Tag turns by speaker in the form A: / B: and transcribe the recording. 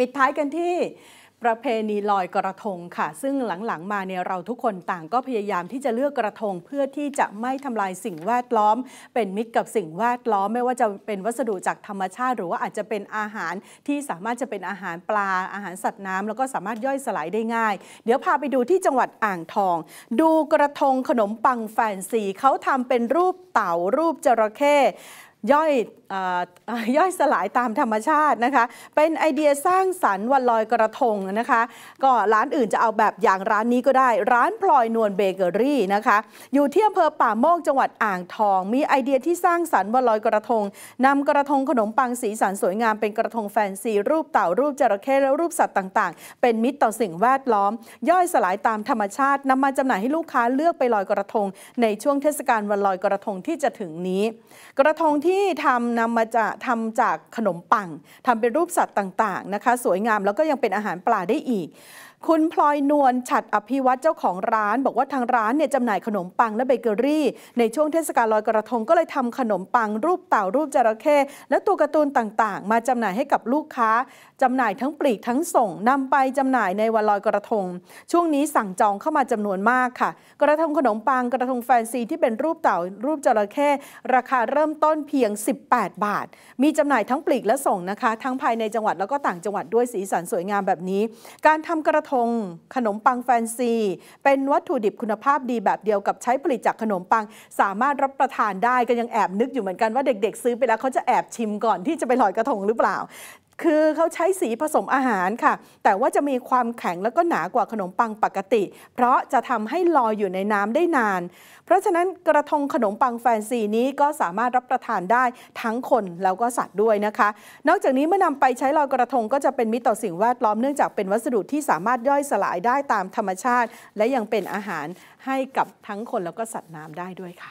A: ปิดท้ายกันที่ ประเพณีลอยกระทงค่ะ ซึ่งหลังๆ มาเนี่ยเราทุกคนต่างก็พยายามที่จะเลือกกระทงเพื่อที่จะไม่ทำลายสิ่งแวดล้อม เป็นมิตรกับสิ่งแวดล้อม ไม่ว่าจะเป็นวัสดุจากธรรมชาติหรือว่าอาจจะเป็นอาหารที่สามารถจะเป็นอาหารปลาอาหารสัตว์น้ำ แล้วก็สามารถย่อยสลายได้ง่าย เดี๋ยวพาไปดูที่จังหวัดอ่างทอง ดูกระทงขนมปังแฟนซีเขาทำเป็นรูปเต่ารูปจระเข้ย่อยย่อยสลายตามธรรมชาตินะคะเป็นไอเดียสร้างสรรค์วันลอยกระทงนะคะ ก็ร้านอื่นจะเอาแบบอย่างร้านนี้ก็ได้ ร้านพลอยนวลเบเกอรี่นะคะอยู่ที่อำเภอป่าโมกจังหวัดอ่างทอง มีไอเดียที่สร้างสรรค์วันลอยกระทง นำกระทงขนมปังสีสันสวยงามเป็นกระทงแฟนซี รูปเต่ารูปจระเข้และรูปสัตว์ต่างๆ เป็นมิตรต่อสิ่งแวดล้อม ย่อยสลายตามธรรมชาติ นำมาจำหน่ายให้ลูกค้าเลือกไปลอยกระทงในช่วงเทศกาลวันลอยกระทงที่จะถึงนี้ กระทงที่ที่ทำนำมาจากทำจากขนมปังทำเป็นรูปสัตว์ต่าง ๆ นะคะ สวยงามแล้วก็ยังเป็นอาหารปลาได้อีกคุณพลอยนวลฉัดอภิวัตเจ้าของร้าน บอกว่าทางร้านเนี่ยจำหน่ายขนมปังและเบเกอรี่ในช่วงเทศกาลลอยกระทงก็เลยทำขนมปังรูปเต่ารูปจระเข้และตัวการ์ตูนต่างๆ มาจำหน่ายให้กับลูกค้า จำหน่ายทั้งปลีกทั้งส่งนำไปจำหน่ายในวันลอยกระทง ช่วงนี้สั่งจองเข้ามาจำนวนมากค่ะ กระทงขนมปังกระทงแฟนซีที่เป็นรูปเต่ารูปจระเข้ราคาเริ่มต้นเพียง 18 บาท มีจำหน่ายทั้งปลีกและส่งนะคะ ทั้งภายในจังหวัดแล้วก็ต่างจังหวัดด้วยสีสันสวยงามแบบนี้ การทำกระททงขนมปังแฟนซี เป็นวัตถุดิบคุณภาพดีแบบเดียวกับใช้ผลิตจากขนมปัง สามารถรับประทานได้ก็ยังแอบนึกอยู่เหมือนกันว่าเด็กๆซื้อไปแล้วเขาจะแอบชิมก่อนที่จะไปลอยกระทงหรือเปล่าคือเขาใช้สีผสมอาหารค่ะ แต่ว่าจะมีความแข็งแล้วก็หนากว่าขนมปังปกติ เพราะจะทำให้ลอยอยู่ในน้ำได้นาน เพราะฉะนั้นกระทงขนมปังแฟนซีนี้ก็สามารถรับประทานได้ทั้งคนแล้วก็สัตว์ด้วยนะคะ นอกจากนี้เมื่อนำไปใช้ลอยกระทงก็จะเป็นมิตรต่อสิ่งแวดล้อมเนื่องจากเป็นวัสดุที่สามารถย่อยสลายได้ตามธรรมชาติ และยังเป็นอาหารให้กับทั้งคนแล้วก็สัตว์น้ำได้ด้วยค่ะ